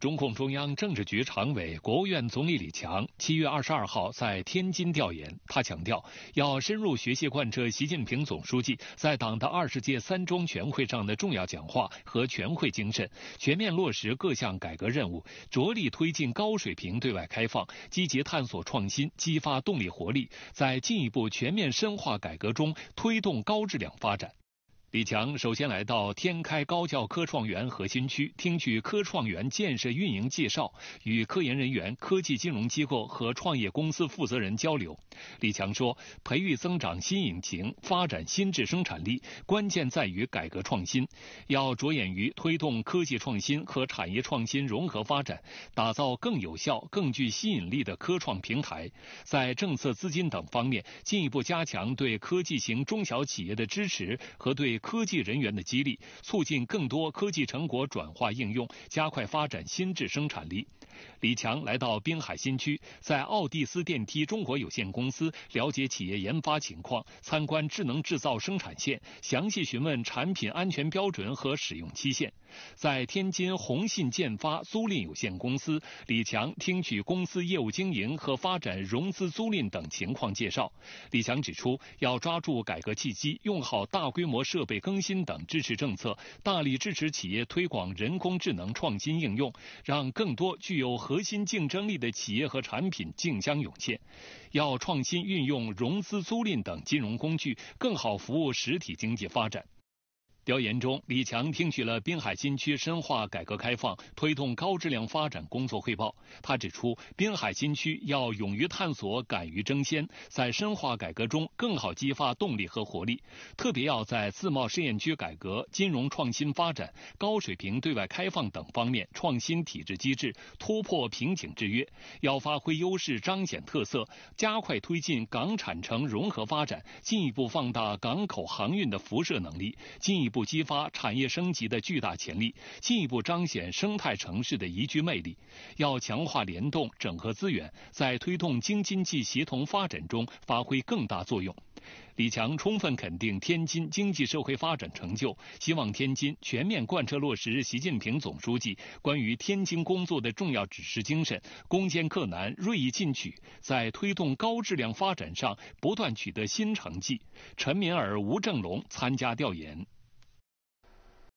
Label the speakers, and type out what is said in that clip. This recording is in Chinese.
Speaker 1: 中共中央政治局常委、国务院总理李强七月二十二号在天津调研，他强调要深入学习贯彻习近平总书记在党的二十届三中全会上的重要讲话和全会精神，全面落实各项改革任务，着力推进高水平对外开放，积极探索创新，激发动力活力，在进一步全面深化改革中推动高质量发展。李强首先来到天开高教科创园核心区，听取科创园建设运营介绍，与科研人员、科技金融机构和创业公司负责人交流。李强说：“培育增长新引擎，发展新质生产力，关键在于改革创新。要着眼于推动科技创新和产业创新融合发展，打造更有效、更具吸引力的科创平台。在政策、资金等方面，进一步加强对科技型中小企业的支持和对。”科技人员的激励，促进更多科技成果转化应用，加快发展新质生产力。李强来到滨海新区，在奥蒂斯电梯中国有限公司了解企业研发情况，参观智能制造生产线，详细询问产品安全标准和使用期限。在天津宏信建发租赁有限公司，李强听取公司业务经营和发展融资租赁等情况介绍。李强指出，要抓住改革契机，用好大规模设被更新等支持政策，大力支持企业推广人工智能创新应用，让更多具有核心竞争力的企业和产品竞相涌现。要创新运用融资租赁等金融工具，更好服务实体经济发展。调研中，李强听取了滨海新区深化改革开放、推动高质量发展工作汇报。他指出，滨海新区要勇于探索、敢于争先，在深化改革中更好激发动力和活力。特别要在自贸试验区改革、金融创新发展、高水平对外开放等方面创新体制机制、突破瓶颈制约。要发挥优势、彰显特色，加快推进港产城融合发展，进一步放大港口航运的辐射能力，进一步。激发产业升级的巨大潜力，进一步彰显生态城市的宜居魅力。要强化联动，整合资源，在推动京津冀协同发展中发挥更大作用。李强充分肯定天津经济社会发展成就，希望天津全面贯彻落实习近平总书记关于天津工作的重要指示精神，攻坚克难，锐意进取，在推动高质量发展上不断取得新成绩。陈敏尔、吴正龙参加调研。